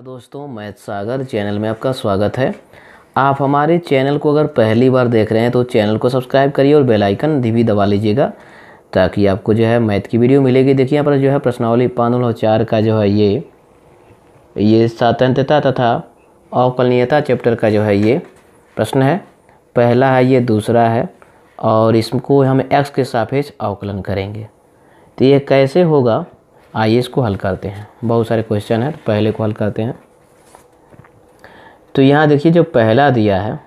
नमस्कार दोस्तों मैथ सागर चैनल में आपका स्वागत है आप हमारे चैनल को अगर पहली बार देख रहे हैं तो चैनल को सब्सक्राइब करिए और बेल आइकन भी दबा लीजिएगा ताकि आपको जो है मैथ की वीडियो मिलेगी देखिए यहाँ पर जो है प्रश्नावली पाँच नौ चार का जो है ये ये स्वतंत्रता तथा अवकलनीयता चैप्टर का जो है ये प्रश्न है पहला है ये दूसरा है और इसको हम एक्स के सापेक्ष अवकलन करेंगे तो ये कैसे होगा आइए इसको हल करते हैं बहुत सारे क्वेश्चन हैं तो पहले को हल करते हैं तो यहाँ देखिए जो पहला दिया है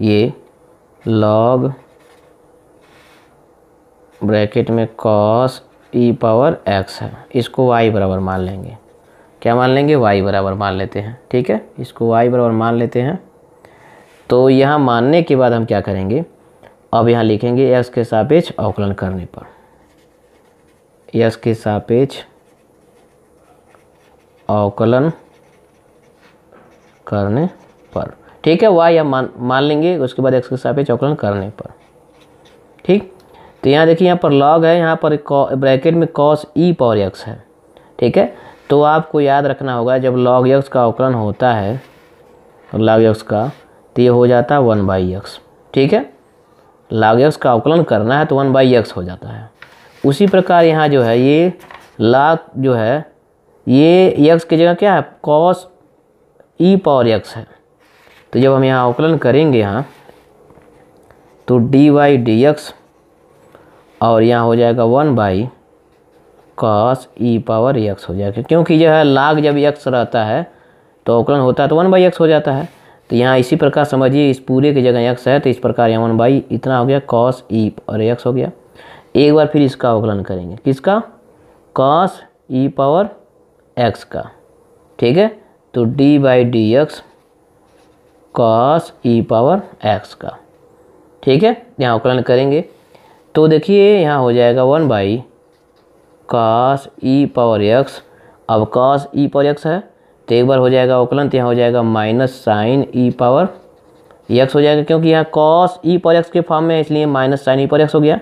ये लॉग ब्रैकेट में कॉस ई पावर एक्स है इसको वाई बराबर मान लेंगे क्या मान लेंगे वाई बराबर मान लेते हैं ठीक है इसको वाई बराबर मान लेते हैं तो यहाँ मानने के बाद हम क्या करेंगे अब यहाँ लिखेंगे एक्स के सापेक्ष अवकलन करने पर यश के सापेक्ष अवकलन करने पर ठीक है वाह या मान मान लेंगे उसके बाद एक्स के सापेक्ष अवकलन करने पर ठीक तो यहाँ देखिए यहाँ पर लॉग है यहाँ पर ब्रैकेट में कॉस ई पावर एक्स है ठीक है तो आपको याद रखना होगा जब लॉग एक्स का अवकलन होता है लॉग एक्स का तो ये हो जाता है वन बाई एक्स ठीक है लॉग एक्स का अवकलन करना है तो वन बाई एक्स हो जाता है उसी प्रकार यहाँ जो है ये लाख जो है ये यक्स की जगह क्या है कॉस ई पावर यक्स है तो जब हम यहाँ अवकलन करेंगे यहाँ तो डी वाई डी एक्स और यहाँ हो जाएगा one by cos e power x हो जाएगा क्योंकि जो है लाग जब यक्स रहता है तो अवकलन होता है तो वन बाई एक्स हो जाता है तो यहाँ इसी प्रकार समझिए इस पूरे की जगह यक्स है तो इस प्रकार यहाँ वन बाई इतना हो गया कॉस ई और यक्स हो गया एक बार फिर इसका अवकलन करेंगे किसका कॉस ई पावर एक्स का ठीक है तो d by d x cos e power x का ठीक है यहाँ अवकलन करेंगे तो देखिए यहाँ हो जाएगा one by cos e power x अब कॉस ई पावर एक्स है तो एक बार हो जाएगा अवकलन तो यहाँ हो जाएगा minus sine e power x हो जाएगा क्योंकि यहाँ कॉस ई पावर एक्स के फॉर्म में इसलिए minus sine e power x हो गया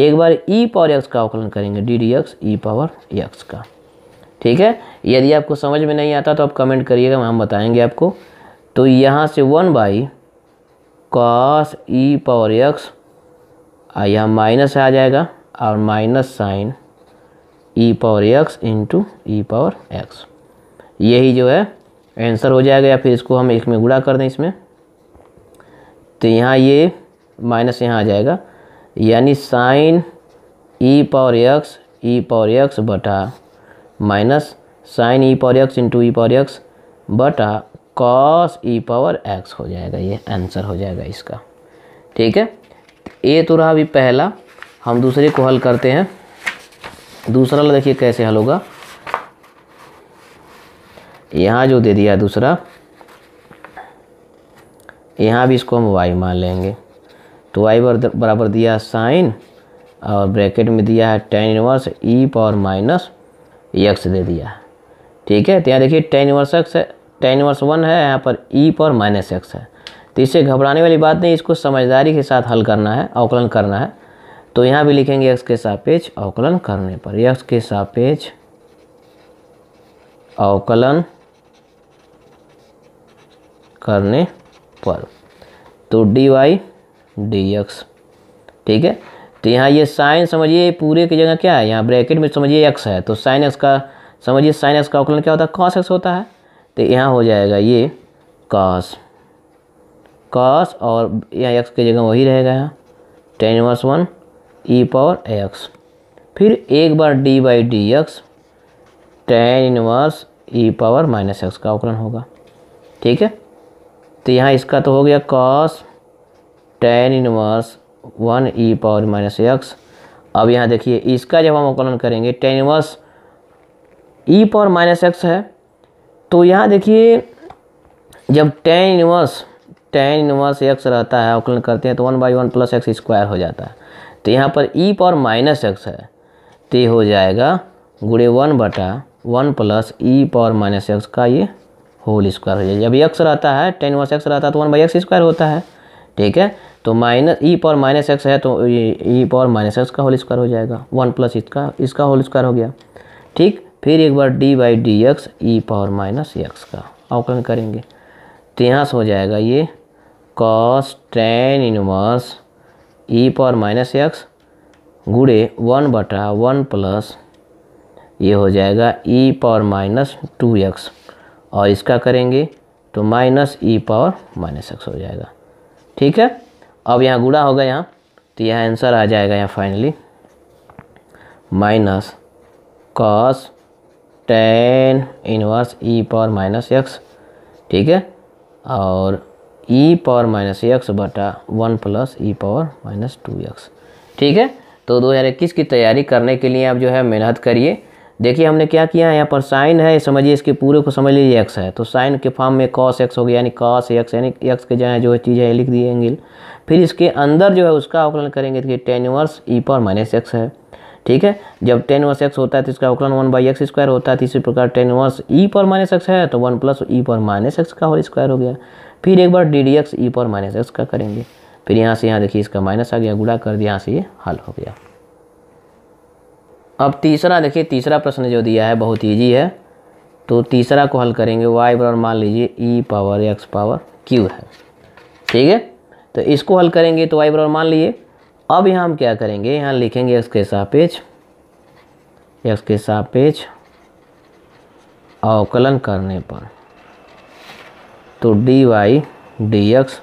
एक बार ई पावर एक्स का अवकलन करेंगे d d x e power x का ठीक है यदि आपको समझ में नहीं आता तो आप कमेंट करिएगा हम बताएंगे आपको तो यहाँ से one by cos e power x यहाँ माइनस आ जाएगा और minus sine e power x into e power x यही जो है आंसर हो जाएगा या फिर इसको हम एक में गुड़ा कर दें इसमें तो यहाँ ये माइनस यहाँ आ जाएगा यानी sine e power x e power x बटा minus sine e power x into e power x बटा कॉस ई पावर एक्स हो जाएगा ये आंसर हो जाएगा इसका ठीक है ए तो रहा अभी पहला हम दूसरे को हल करते हैं दूसरा वाला देखिए कैसे हल होगा यहाँ जो दे दिया दूसरा यहाँ भी इसको हम वाई मान लेंगे तो वाई बराबर दिया साइन और ब्रैकेट में दिया है tan inverse e power minus x दे दिया ठीक है तो यहाँ देखिए टेन इनवर्स एक्स है टेन इनवर्स वन है यहाँ पर ई पावर माइनस एक्स है तो इससे घबराने वाली बात नहीं इसको समझदारी के साथ हल करना है अवकलन करना है तो यहाँ भी लिखेंगे एक्स के सापेक्ष अवकलन करने पर एक्स के सापेक्ष अवकलन करने पर तो डी वाई डी एक्स ठीक है तो यहाँ ये साइन समझिए पूरे की जगह क्या है यहाँ ब्रैकेट में समझिए एक्स है तो साइन एक्स का समझिए साइन एक्स का अवकलन क्या होता है कॉस एक्स होता है तो यहाँ हो जाएगा ये कॉस कॉस और यहाँ एक्स की जगह वही रहेगा यहाँ tan inverse one e power x फिर एक बार d by d x tan inverse e power minus x का अवकलन होगा ठीक है तो यहाँ इसका तो हो गया cos tan inverse one e power minus x अब यहाँ देखिए इसका जब हम अवकलन करेंगे tan inverse e power minus x है तो यहाँ देखिए जब tan inverse tan inverse x रहता है अवकलन करते हैं तो one by one plus x square हो जाता है तो यहाँ पर ई पावर माइनस एक्स है तो ये हो जाएगा गुड़े वन बटा one plus e power minus x का ये होल स्क्वायर हो जाएगा जब एक्स रहता है टेन इनवर्स एक्स रहता है तो वन बाई एक्स स्क्वायर होता है ठीक है तो minus e power minus x है तो ई पावर माइनस एक्स का होल स्क्वायर हो जाएगा वन प्लस इसका इसका होल स्क्वायर हो गया ठीक फिर एक बार d by d x e power minus x का अवकलन करेंगे तो यहाँ से हो जाएगा ये cos tan inverse e power minus x गुड़े वन बटा वन प्लस ये हो जाएगा e power minus two x और इसका करेंगे तो minus e power minus x हो जाएगा ठीक है अब यहाँ गुड़ा होगा यहाँ तो यह आंसर आ जाएगा यहाँ finally minus cos tan inverse e power minus x ठीक है और ई पावर माइनस एक्स बटा one plus e power minus two x ठीक है तो दो हज़ार इक्कीस की तैयारी करने के लिए आप जो है मेहनत करिए देखिए हमने क्या किया है यहाँ पर साइन है समझिए इसके पूरे को समझ लीजिए एक्स है तो साइन के फॉर्म में कॉस एक्स हो गया यानी कॉस एक्स यानी एक्स के जहाँ जो चीज़ है लिख दिए एंगल फिर इसके अंदर जो है उसका अवकलन करेंगे तो टेन वर्स ई पर माइनस एक्स है ठीक है जब टेन वर्स एक्स होता है तो इसका अवकलन वन बाई एक्स स्क्वायर होता है तो इसी प्रकार टेन वर्स ई पर माइनस एक्स है तो वन प्लस ई पर माइनस एक्स का होल स्क्वायर हो गया फिर एक बार डी डी एक्स ई पर माइनस एक्स का करेंगे फिर यहाँ से यहाँ देखिए इसका माइनस आ गया गुड़ा कर दिया यहाँ से ये हल हो गया अब तीसरा देखिए तीसरा प्रश्न जो दिया है बहुत ईजी है तो तीसरा को हल करेंगे वाई बराबर मान लीजिए e power x power cube है ठीक है तो इसको हल करेंगे तो वाई बराबर मान लीजिए अब यहाँ हम क्या करेंगे यहाँ लिखेंगे एक्स के पेज एक्स के सापेक्ष अवकलन करने पर तो डी वाई डी एक्स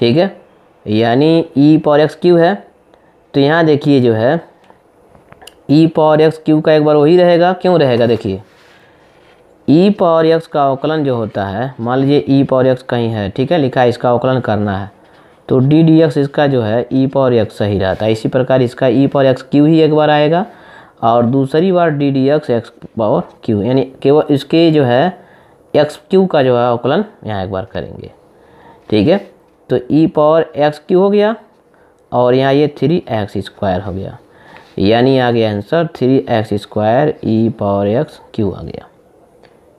ठीक है यानी ई पावर एक्स क्यू है तो यहाँ देखिए जो है ई पावर एक्स क्यू का एक बार वही रहेगा क्यों रहेगा देखिए ई पावर एक्स का अवकलन जो होता है मान लीजिए ई पावर एक्स कहीं है ठीक है लिखा है इसका अवकलन करना है तो डी डी एक्स इसका जो है ई पावर एक्स सही रहता है इसी प्रकार इसका ई पावर एक्स क्यू ही एक बार आएगा और दूसरी बार d d x x power cube यानी केवल इसके जो है एक्स क्यू का जो है अवकलन यहाँ एक बार करेंगे ठीक है तो ई पावर एक्स क्यू हो गया और यहाँ ये थ्री एक्स स्क्वायर हो गया यानी आ गया answer three x square e power x cube आ गया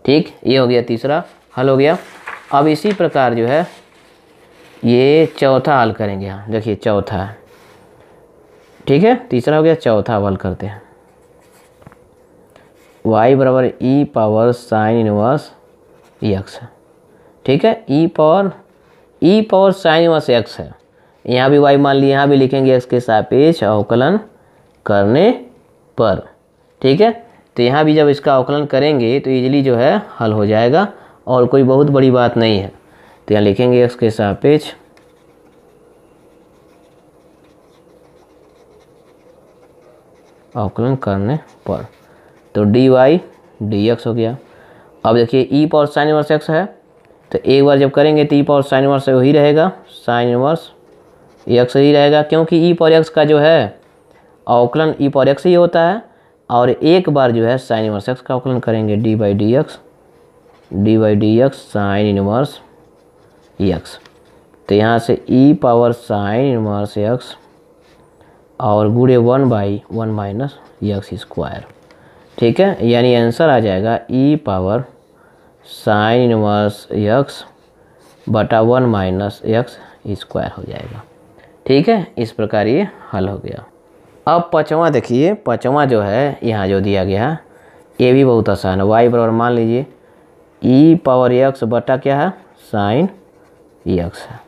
ठीक ये हो गया तीसरा हल हो गया अब इसी प्रकार जो है ये चौथा हल करेंगे हाँ देखिए चौथा है ठीक है तीसरा हो गया चौथा हल करते हैं वाई बराबर e e power sine inverse x ठीक है e e power e e power sine inverse x है यहाँ भी वाई मान ली यहाँ भी लिखेंगे एक्स के सापेक्ष अवकलन करने पर ठीक है तो यहाँ भी जब इसका अवकलन करेंगे तो ईजिली जो है हल हो जाएगा और कोई बहुत बड़ी बात नहीं है तो यहाँ लिखेंगे एक्स के सापेक्ष अवकलन करने पर तो डी वाई डी एक्स हो गया अब देखिए e power sine inverse x है तो एक बार जब करेंगे तो ई पावर साइन वर्स वही रहेगा साइन वर्स एक्स ही रहेगा क्योंकि ई पावर एक्स का जो है अवकलन ई पर एक्स ही होता है और एक बार जो है साइन इनवर्स एक्स का अवकलन करेंगे d by d x d by d x sine inverse x तो यहाँ से e power sine inverse x और गुड़े one by one minus x square ठीक है यानी आंसर आ जाएगा e power sine inverse x बटा वन माइनस एक्स स्क्वायर हो जाएगा ठीक है इस प्रकार ये हल हो गया अब पाँचवा देखिए पाँचवा जो है यहाँ जो दिया गया ये भी बहुत आसान है वाई बराबर मान लीजिए ई पावर एक्स बटा क्या है साइन एक्स है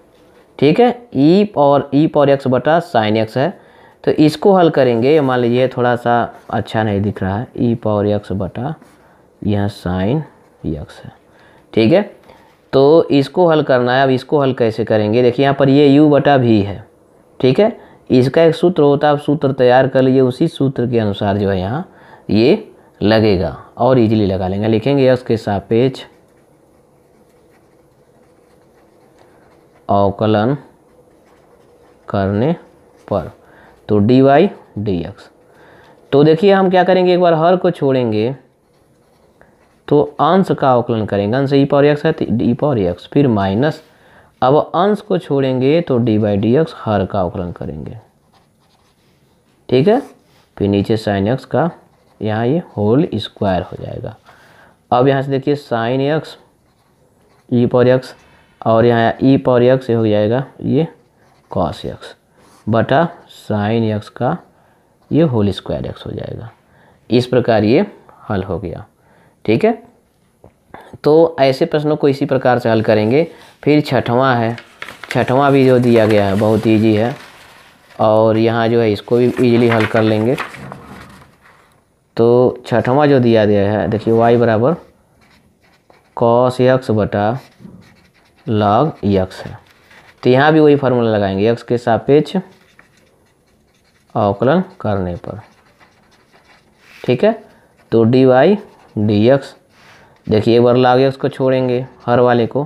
ठीक है e power e power x बटा साइन एक्स है तो इसको हल करेंगे मान लीजिए थोड़ा सा अच्छा नहीं दिख रहा है ई पावर एक्स बटा यहाँ साइन एक्स है ठीक है तो इसको हल करना है अब इसको हल कैसे करेंगे देखिए यहाँ पर ये यू बटा भी है ठीक है इसका एक सूत्र होता है आप सूत्र तैयार कर लीजिए उसी सूत्र के अनुसार जो है यहाँ ये लगेगा और इजीली लगा लेंगे लिखेंगे यस के सापेक्ष अवकलन करने पर तो डी वाई डी एक्स तो देखिए हम क्या करेंगे एक बार हर को छोड़ेंगे तो अंश का अवकलन करेंगे अंश ई पावर एक्स है तो ई पावर एक्स फिर माइनस अब अंश को छोड़ेंगे तो डी बाई डी एक्स हर का अवकलन करेंगे ठीक है फिर नीचे साइन एक्स का यहाँ ये होल स्क्वायर हो जाएगा अब यहाँ से देखिए साइन एक्स ई पर एक्स और यहाँ ई पर एक्स हो जाएगा ये कॉस एक्स बटा साइन एक्स का ये होल स्क्वायर एक्स हो जाएगा इस प्रकार ये हल हो गया ठीक है तो ऐसे प्रश्नों को इसी प्रकार से हल करेंगे फिर छठवां है छठवां भी जो दिया गया है बहुत ईजी है और यहाँ जो है इसको भी ईजिली हल कर लेंगे तो छठवां जो दिया गया है देखिए वाई बराबर कॉस यक्स बटा लॉग यक्स है तो यहाँ भी वही फार्मूला लगाएंगे यक्स के सापेक्ष अवकलन करने पर ठीक है तो डी वाई डी एक्स देखिए एक बार लागे उसको छोड़ेंगे हर वाले को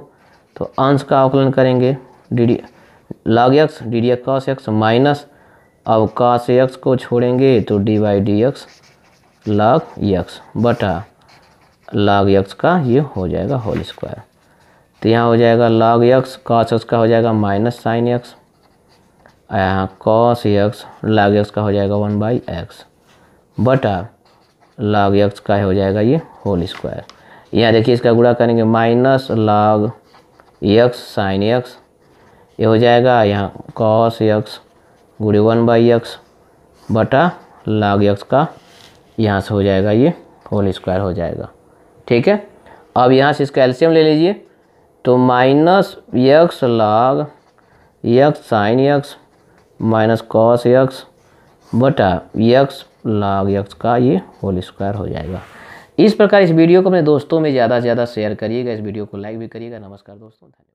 तो अंश का आकलन करेंगे d d log x d d x x minus अवकाश एक्स को छोड़ेंगे तो d by d x log x बटा लाग एक्स का ये हो जाएगा होल स्क्वायर तो यहाँ हो जाएगा लाग एक्स कॉस एक्स का हो जाएगा माइनस साइन एक्स यहाँ कॉस एक्स लाग एक्स का हो जाएगा वन बाई एक्स बटा लाग एक्स का हो जाएगा ये होल स्क्वायर यहाँ देखिए इसका गुड़ा करेंगे minus log x sine x ये हो जाएगा यहाँ कॉस एक्स गुड़ी वन बाई एक्स बटा लॉग एक्स का यहाँ से हो जाएगा ये होल स्क्वायर हो जाएगा ठीक है अब यहाँ से इसका एल्शियम ले लीजिए तो minus x log x sine x minus cos x बटा यक्स लॉग एक्स का ये होल स्क्वायर हो जाएगा इस प्रकार इस वीडियो को अपने दोस्तों में ज़्यादा से ज़्यादा शेयर करिएगा इस वीडियो को लाइक भी करिएगा नमस्कार दोस्तों धन्यवाद